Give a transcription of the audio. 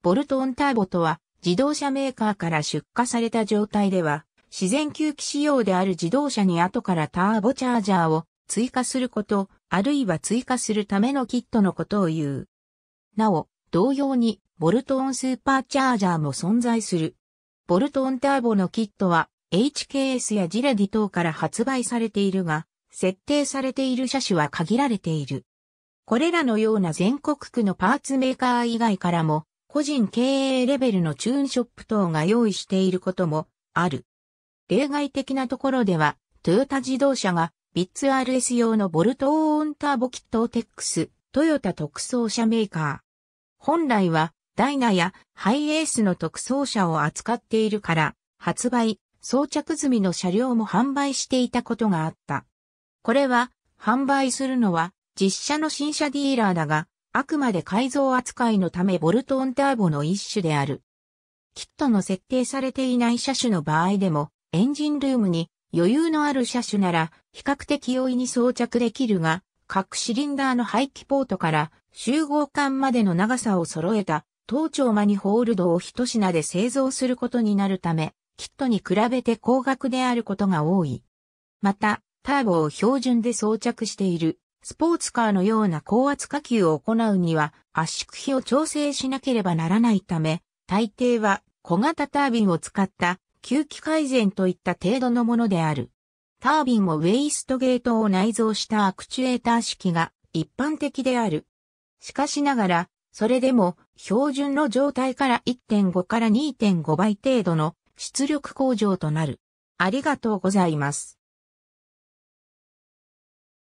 ボルトオンターボとは、自動車メーカーから出荷された状態では、自然吸気仕様である自動車に後からターボチャージャーを追加すること、あるいは追加するためのキットのことを言う。なお、同様に、ボルトオンスーパーチャージャーも存在する。ボルトオンターボのキットは、HKS やジレディ等から発売されているが、設定されている車種は限られている。これらのような全国区のパーツメーカー以外からも、個人経営レベルのチューンショップ等が用意していることもある。例外的なところでは、トヨタ自動車がビッツ RS 用のボルトオーンターボキットをテックス、トヨタ特装車メーカー。本来はダイナやハイエースの特装車を扱っているから、発売、装着済みの車両も販売していたことがあった。これは販売するのは実車の新車ディーラーだが、あくまで改造扱いのためボルトオンターボの一種である。キットの設定されていない車種の場合でも、エンジンルームに余裕のある車種なら比較的容易に装着できるが、各シリンダーの排気ポートから集合管までの長さを揃えた頭頂マニホールドを一品で製造することになるため、キットに比べて高額であることが多い。また、ターボを標準で装着しているスポーツカーのような高圧火球を行うには圧縮比を調整しなければならないため、大抵は小型タービンを使った吸気改善といった程度のものである。タービンもウェイストゲートを内蔵したアクチュエーター式が一般的である。しかしながら、それでも標準の状態から1.5から2.5倍程度の出力向上となる。ありがとうございます。